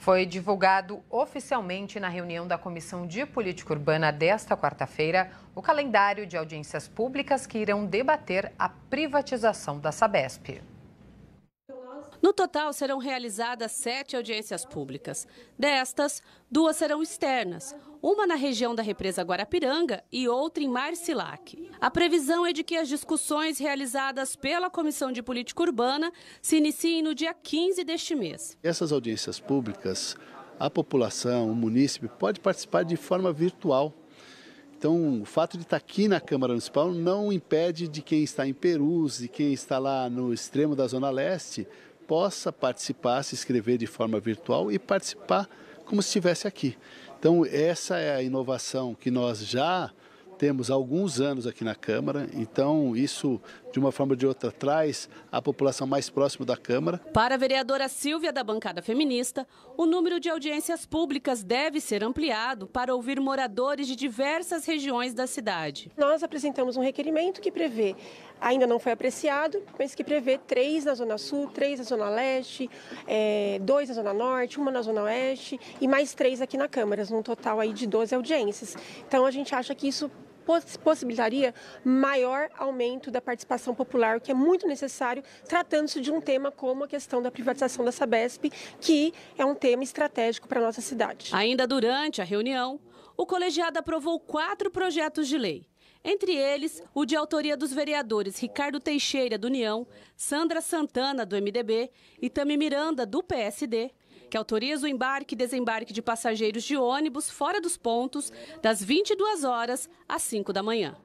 foi divulgado oficialmente na reunião da Comissão de Política Urbana desta quarta-feira o calendário de audiências públicas que irão debater a privatização da Sabesp. No total, serão realizadas sete audiências públicas. Destas, duas serão externas, uma na região da represa Guarapiranga e outra em Marcilac. A previsão é de que as discussões realizadas pela Comissão de Política Urbana se iniciem no dia 15 deste mês. Essas audiências públicas, a população, o munícipe pode participar de forma virtual. Então, o fato de estar aqui na Câmara Municipal não impede de quem está em Perus e quem está lá no extremo da Zona Leste possa participar, se inscrever de forma virtual e participar como se estivesse aqui. Então, essa é a inovação que nós já temos alguns anos aqui na Câmara, então isso, de uma forma ou de outra, traz a população mais próxima da Câmara. Para a vereadora Silvia da bancada feminista, o número de audiências públicas deve ser ampliado para ouvir moradores de diversas regiões da cidade. Nós apresentamos um requerimento que prevê, ainda não foi apreciado, mas que prevê três na Zona Sul, três na Zona Leste, é, dois na Zona Norte, uma na Zona Oeste e mais três aqui na Câmara, num total aí de 12 audiências. Então a gente acha que isso possibilitaria maior aumento da participação popular, o que é muito necessário, tratando-se de um tema como a questão da privatização da Sabesp, que é um tema estratégico para a nossa cidade. Ainda durante a reunião, o colegiado aprovou quatro projetos de lei. Entre eles, o de autoria dos vereadores Ricardo Teixeira, do União, Sandra Santana, do MDB e Tami Miranda, do PSD, que autoriza o embarque e desembarque de passageiros de ônibus fora dos pontos das 22 horas às 5 da manhã.